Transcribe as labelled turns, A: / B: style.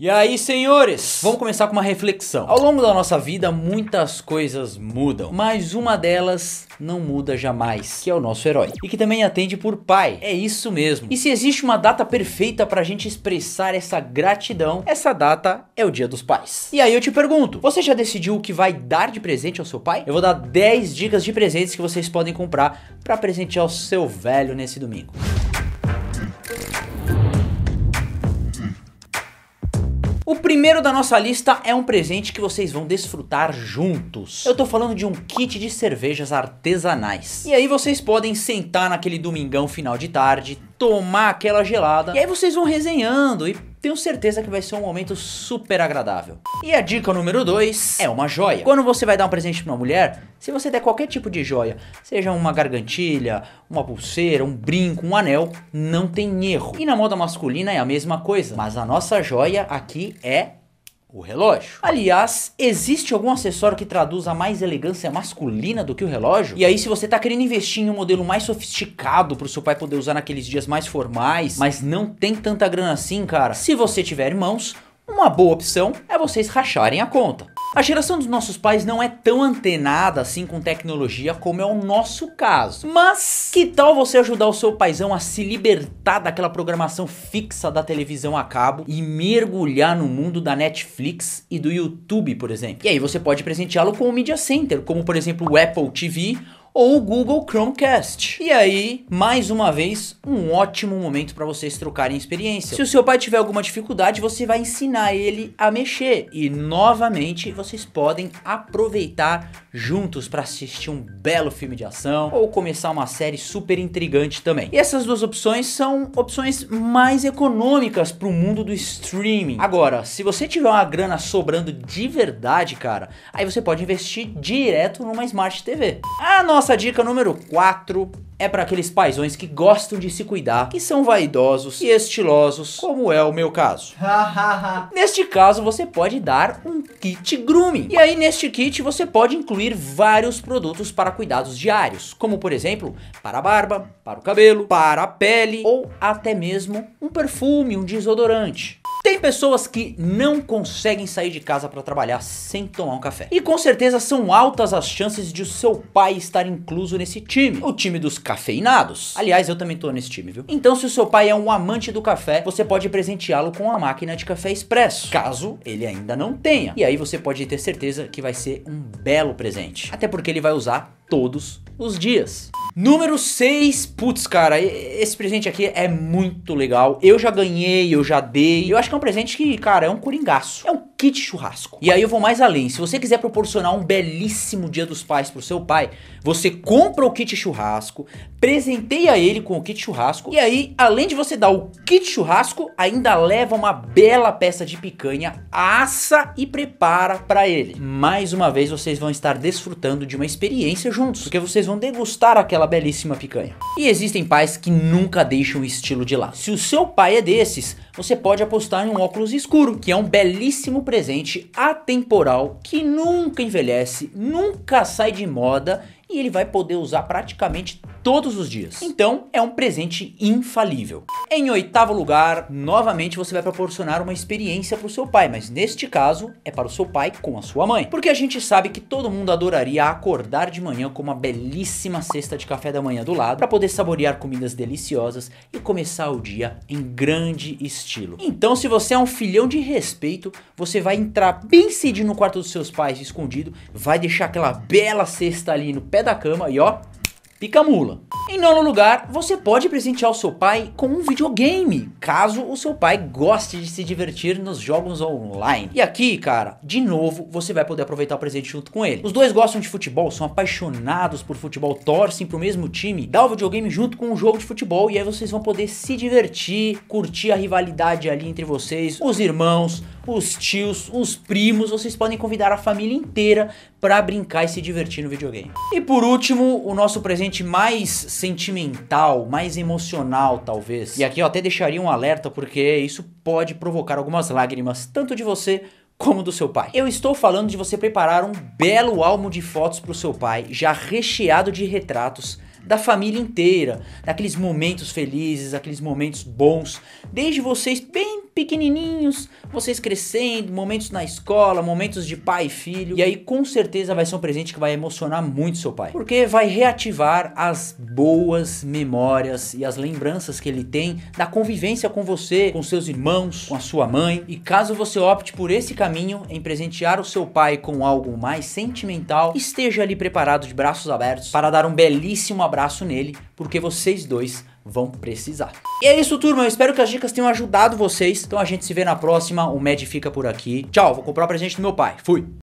A: E aí, senhores, vamos começar com uma reflexão. Ao longo da nossa vida, muitas coisas mudam, mas uma delas não muda jamais, que é o nosso herói, e que também atende por pai. É isso mesmo. E se existe uma data perfeita para a gente expressar essa gratidão, essa data é o Dia dos Pais. E aí eu te pergunto, você já decidiu o que vai dar de presente ao seu pai? Eu vou dar 10 dicas de presentes que vocês podem comprar para presentear o seu velho nesse domingo. primeiro da nossa lista é um presente que vocês vão desfrutar juntos. Eu tô falando de um kit de cervejas artesanais. E aí vocês podem sentar naquele domingão final de tarde, tomar aquela gelada, e aí vocês vão resenhando e tenho certeza que vai ser um momento super agradável. E a dica número 2 é uma joia. Quando você vai dar um presente pra uma mulher, se você der qualquer tipo de joia, seja uma gargantilha, uma pulseira, um brinco, um anel, não tem erro. E na moda masculina é a mesma coisa, mas a nossa joia aqui é o relógio. Aliás, existe algum acessório que traduza mais elegância masculina do que o relógio? E aí, se você tá querendo investir em um modelo mais sofisticado pro seu pai poder usar naqueles dias mais formais, mas não tem tanta grana assim, cara, se você tiver irmãos, uma boa opção é vocês racharem a conta. A geração dos nossos pais não é tão antenada assim com tecnologia como é o nosso caso. Mas que tal você ajudar o seu paizão a se libertar daquela programação fixa da televisão a cabo e mergulhar no mundo da Netflix e do YouTube, por exemplo? E aí você pode presenteá-lo com o Media Center, como por exemplo o Apple TV ou o Google Chromecast. E aí, mais uma vez, um ótimo momento para vocês trocarem experiência. Se o seu pai tiver alguma dificuldade, você vai ensinar ele a mexer e novamente vocês podem aproveitar juntos para assistir um belo filme de ação ou começar uma série super intrigante também. E essas duas opções são opções mais econômicas para o mundo do streaming. Agora, se você tiver uma grana sobrando de verdade, cara, aí você pode investir direto numa Smart TV. A nossa nossa dica número 4 é para aqueles paisões que gostam de se cuidar, que são vaidosos e estilosos, como é o meu caso. neste caso, você pode dar um kit grooming. E aí, neste kit, você pode incluir vários produtos para cuidados diários, como por exemplo, para a barba, para o cabelo, para a pele ou até mesmo um perfume, um desodorante. Tem pessoas que não conseguem sair de casa para trabalhar sem tomar um café. E com certeza são altas as chances de o seu pai estar incluso nesse time, o time dos cafeinados. Aliás, eu também tô nesse time, viu? Então, se o seu pai é um amante do café, você pode presenteá-lo com a máquina de café expresso, caso ele ainda não tenha. E aí você pode ter certeza que vai ser um belo presente. Até porque ele vai usar todos os dias. Número 6, putz, cara, esse presente aqui é muito legal. Eu já ganhei, eu já dei. Eu acho que é um presente que, cara, é um coringaço. É um kit churrasco. E aí eu vou mais além. Se você quiser proporcionar um belíssimo Dia dos Pais pro seu pai, você compra o kit churrasco, presenteia ele com o kit churrasco e aí, além de você dar o kit churrasco, ainda leva uma bela peça de picanha, assa e prepara para ele. Mais uma vez vocês vão estar desfrutando de uma experiência juntos, porque vocês vão degustar aquela belíssima picanha. E existem pais que nunca deixam o estilo de lado. Se o seu pai é desses, você pode apostar em um óculos escuro, que é um belíssimo presente atemporal que nunca envelhece, nunca sai de moda e ele vai poder usar praticamente todos os dias. Então, é um presente infalível. Em oitavo lugar, novamente você vai proporcionar uma experiência para o seu pai, mas neste caso é para o seu pai com a sua mãe. Porque a gente sabe que todo mundo adoraria acordar de manhã com uma belíssima cesta de café da manhã do lado para poder saborear comidas deliciosas e começar o dia em grande estilo. Então, se você é um filhão de respeito, você vai entrar bem cedinho no quarto dos seus pais escondido, vai deixar aquela bela cesta ali no pé da cama e ó, Pica mula. Em nono lugar, você pode presentear o seu pai com um videogame, caso o seu pai goste de se divertir nos jogos online. E aqui, cara, de novo, você vai poder aproveitar o presente junto com ele. Os dois gostam de futebol, são apaixonados por futebol, torcem pro mesmo time, dá o videogame junto com o um jogo de futebol e aí vocês vão poder se divertir, curtir a rivalidade ali entre vocês, os irmãos, os tios, os primos, vocês podem convidar a família inteira para brincar e se divertir no videogame. E por último, o nosso presente mais sentimental, mais emocional talvez. E aqui eu até deixaria um alerta porque isso pode provocar algumas lágrimas, tanto de você como do seu pai. Eu estou falando de você preparar um belo álbum de fotos para o seu pai, já recheado de retratos da família inteira, daqueles momentos felizes, aqueles momentos bons, desde vocês bem pequenininhos, vocês crescendo, momentos na escola, momentos de pai e filho. E aí com certeza vai ser um presente que vai emocionar muito seu pai, porque vai reativar as boas memórias e as lembranças que ele tem da convivência com você, com seus irmãos, com a sua mãe. E caso você opte por esse caminho em presentear o seu pai com algo mais sentimental, esteja ali preparado de braços abertos para dar um belíssimo abraço nele, porque vocês dois vão precisar. E é isso, turma. Eu espero que as dicas tenham ajudado vocês. Então a gente se vê na próxima. O Med fica por aqui. Tchau, vou comprar um presente do meu pai. Fui!